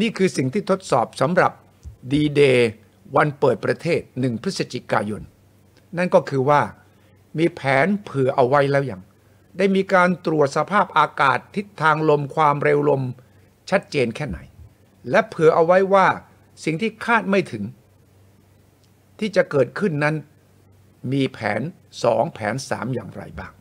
นี่คือสิ่งที่ทดสอบสำหรับดีเดย์วันเปิดประเทศ 1 พฤศจิกายน นั่นก็คือว่ามีแผนเผื่อเอาไว้แล้วอย่าง ได้มีการตรวจสภาพอากาศทิศทางลมความเร็วลมชัดเจนแค่ไหน และเผื่อเอาไว้ว่าสิ่งที่คาดไม่ถึง ที่จะเกิดขึ้นนั้นมีแผน 2 แผน 3 อย่างไรบ้าง